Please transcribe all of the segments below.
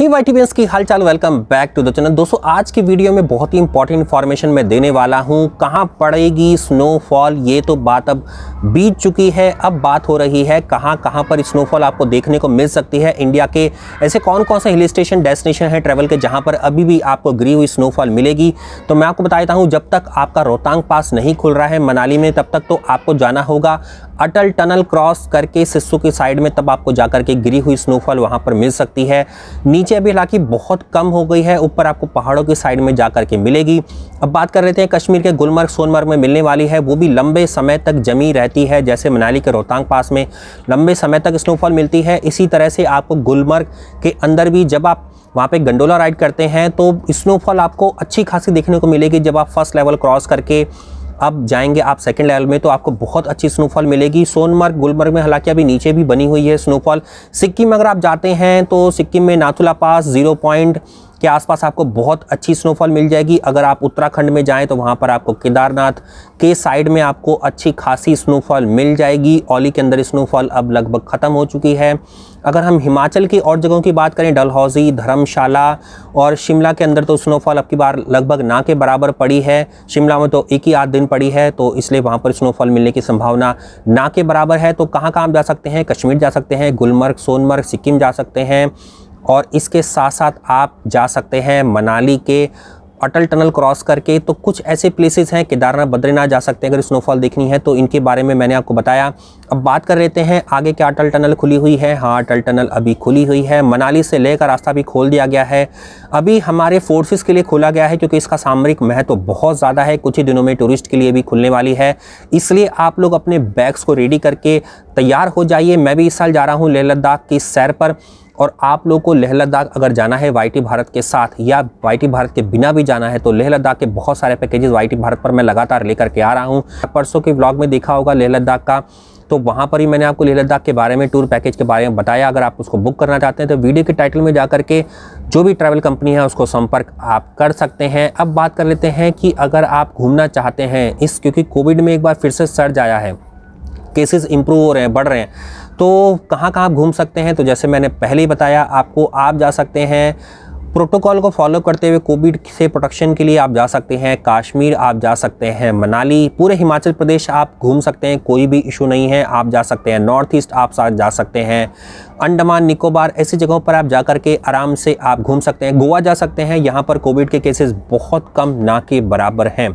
ही वाई की हालचाल welcome back to the channel दोस्तों आज की वीडियो में बहुत ही इंपॉर्टेंट इन्फॉर्मेशन मैं देने वाला हूँ कहाँ पड़ेगी स्नोफॉल ये तो बात अब बीत चुकी है अब बात हो रही है कहाँ कहाँ पर स्नोफॉल आपको देखने को मिल सकती है इंडिया के ऐसे कौन कौन से हिल स्टेशन डेस्टिनेशन है ट्रेवल के जहाँ पर अभी भी आपको गिरी हुई स्नोफॉल मिलेगी तो मैं आपको बता देता हूँ जब तक आपका रोहतांग पास नहीं खुल रहा है मनाली में तब तक तो आपको जाना होगा अटल टनल क्रॉस करके सिस्सू की साइड में तब आपको जा के गिरी हुई स्नोफॉल वहाँ पर मिल सकती है नीचे नीचे अभी हालांकि बहुत कम हो गई है ऊपर आपको पहाड़ों की साइड में जा करके मिलेगी अब बात कर लेते हैं कश्मीर के गुलमर्ग सोनमर्ग में मिलने वाली है वो भी लंबे समय तक जमी रहती है जैसे मनाली के रोहतांग पास में लंबे समय तक स्नोफॉल मिलती है इसी तरह से आपको गुलमर्ग के अंदर भी जब आप वहाँ पे गंडोला राइड करते हैं तो स्नोफॉल आपको अच्छी खासी देखने को मिलेगी जब आप फर्स्ट लेवल क्रॉस करके अब जाएंगे आप सेकेंड लेवल में तो आपको बहुत अच्छी स्नोफॉल मिलेगी सोनमर्ग गुलमर्ग में हालांकि अभी नीचे भी बनी हुई है स्नोफॉल सिक्किम अगर आप जाते हैं तो सिक्किम में नाथुला पास जीरो पॉइंट के आसपास आपको बहुत अच्छी स्नोफॉल मिल जाएगी अगर आप उत्तराखंड में जाएँ तो वहाँ पर आपको केदारनाथ के साइड में आपको अच्छी खासी स्नोफॉल मिल जाएगी ओली के अंदर स्नोफॉल अब लगभग ख़त्म हो चुकी है अगर हम हिमाचल की और जगहों की बात करें डलहौजी धर्मशाला और शिमला के अंदर तो स्नोफॉल अब की बार लगभग ना के बराबर पड़ी है शिमला में तो एक ही आध दिन पड़ी है तो इसलिए वहाँ पर स्नोफॉल मिलने की संभावना ना के बराबर है तो कहाँ कहाँ जा सकते हैं कश्मीर जा सकते हैं गुलमर्ग सोनमर्ग सिक्किम जा सकते हैं और इसके साथ साथ आप जा सकते हैं मनाली के अटल टनल क्रॉस करके तो कुछ ऐसे प्लेसेस हैं केदारनाथ बद्रीनाथ जा सकते हैं अगर स्नोफॉल देखनी है तो इनके बारे में मैंने आपको बताया अब बात कर लेते हैं आगे क्या अटल टनल खुली हुई है हाँ अटल टनल अभी खुली हुई है मनाली से ले का रास्ता भी खोल दिया गया है अभी हमारे फोर्सेस के लिए खोला गया है क्योंकि इसका सामरिक महत्व तो बहुत ज़्यादा है कुछ ही दिनों में टूरिस्ट के लिए भी खुलने वाली है इसलिए आप लोग अपने बैग्स को रेडी करके तैयार हो जाइए मैं भी इस साल जा रहा हूँ लेह लद्दाख की सैर पर और आप लोग को लेह लद्दाख अगर जाना है वाई भारत के साथ या वाई भारत के बिना भी जाना है तो लेह लद्दाख के बहुत सारे पैकेजेस वाई भारत पर मैं लगातार लेकर के आ रहा हूँ परसों के ब्लॉग में देखा होगा लेह लद्दाख का तो वहाँ पर ही मैंने आपको लेह लद्दाख के बारे में टूर पैकेज के बारे में बताया अगर आप उसको बुक करना चाहते हैं तो वीडियो के टाइटल में जा के जो भी ट्रैवल कंपनी है उसको संपर्क आप कर सकते हैं अब बात कर लेते हैं कि अगर आप घूमना चाहते हैं इस क्योंकि कोविड में एक बार फिर से सर्ज आया है केसेस इंप्रूव हो रहे हैं बढ़ रहे हैं तो कहाँ कहाँ आप घूम सकते हैं तो जैसे मैंने पहले ही बताया आपको आप जा सकते हैं प्रोटोकॉल को फॉलो करते हुए कोविड से प्रोटेक्शन के लिए आप जा सकते हैं कश्मीर आप जा सकते हैं मनाली पूरे हिमाचल प्रदेश आप घूम सकते हैं कोई भी इशू नहीं है आप जा सकते हैं नॉर्थ ईस्ट आप साथ जा सकते हैं अंडमान निकोबार ऐसी जगहों पर आप जा कर के आराम से आप घूम सकते हैं गोवा जा सकते हैं यहाँ पर कोविड के केसेस बहुत कम ना के बराबर हैं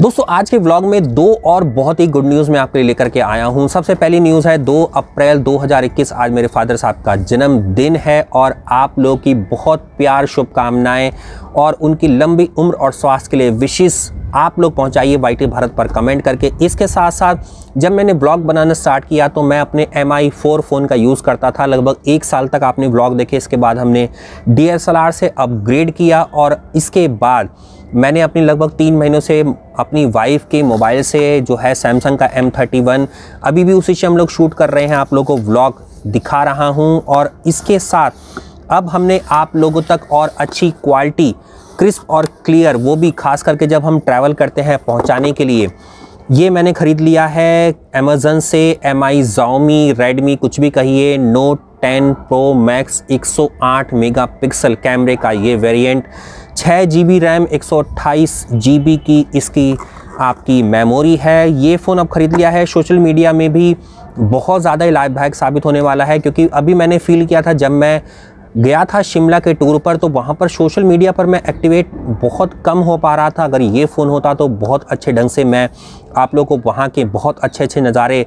दोस्तों आज के व्लॉग में दो और बहुत ही गुड न्यूज़ मैं आपके लिए लेकर के आया हूँ सबसे पहली न्यूज़ है 2 अप्रैल 2021 आज मेरे फादर साहब का जन्मदिन है और आप लोगों की बहुत प्यार शुभकामनाएं और उनकी लंबी उम्र और स्वास्थ्य के लिए विशेष आप लोग पहुंचाइए वाई भारत पर कमेंट करके इसके साथ साथ जब मैंने ब्लॉग बनाना स्टार्ट किया तो मैं अपने एम आई फोर फ़ोन का यूज़ करता था लगभग एक साल तक आपने ब्लॉग देखे इसके बाद हमने डी से अपग्रेड किया और इसके बाद मैंने अपनी लगभग तीन महीनों से अपनी वाइफ के मोबाइल से जो है सैमसंग का एम थर्टी वन अभी भी उसी से हम लोग शूट कर रहे हैं आप लोगों को व्लॉग दिखा रहा हूँ और इसके साथ अब हमने आप लोगों तक और अच्छी क्वालिटी क्रिस्प और क्लियर वो भी खास करके जब हम ट्रैवल करते हैं पहुँचाने के लिए ये मैंने ख़रीद लिया है अमेज़न से एम आई जाओमी रेडमी कुछ भी कहिए नोट 10 प्रो मैक्स 108 मेगापिक्सल कैमरे का ये वेरिएंट छः जी बी रैम एक सौ की इसकी आपकी मेमोरी है ये फ़ोन अब ख़रीद लिया है सोशल मीडिया में भी बहुत ज़्यादा ही लाभदायक साबित होने वाला है क्योंकि अभी मैंने फील किया था जब मैं गया था शिमला के टूर पर तो वहाँ पर सोशल मीडिया पर मैं एक्टिवेट बहुत कम हो पा रहा था अगर ये फ़ोन होता तो बहुत अच्छे ढंग से मैं आप लोगों को वहाँ के बहुत अच्छे अच्छे नज़ारे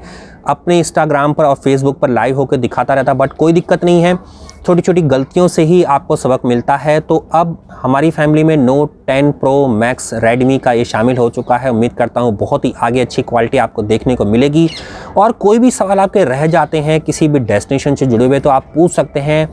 अपने इंस्टाग्राम पर और फेसबुक पर लाइव होकर दिखाता रहता बट कोई दिक्कत नहीं है छोटी छोटी गलतियों से ही आपको सबक मिलता है तो अब हमारी फैमिली में नोट 10 प्रो मैक्स रेडमी का ये शामिल हो चुका है उम्मीद करता हूँ बहुत ही आगे अच्छी क्वालिटी आपको देखने को मिलेगी और कोई भी सवाल आपके रह जाते हैं किसी भी डेस्टिनेशन से जुड़े हुए तो आप पूछ सकते हैं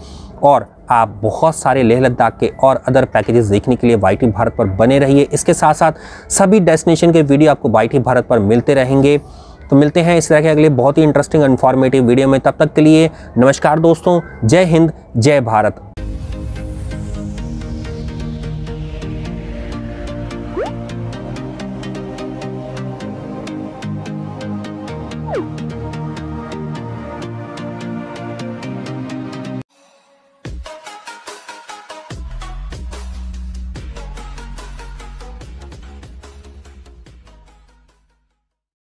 और आप बहुत सारे लेह लद्दाख के और अदर पैकेजेस देखने के लिए वाई भारत पर बने रहिए इसके साथ साथ सभी डेस्टिनेशन के वीडियो आपको वाई भारत पर मिलते रहेंगे तो मिलते हैं इस तरह के अगले बहुत ही इंटरेस्टिंग इन्फॉर्मेटिव वीडियो में तब तक के लिए नमस्कार दोस्तों जय हिंद जय भारत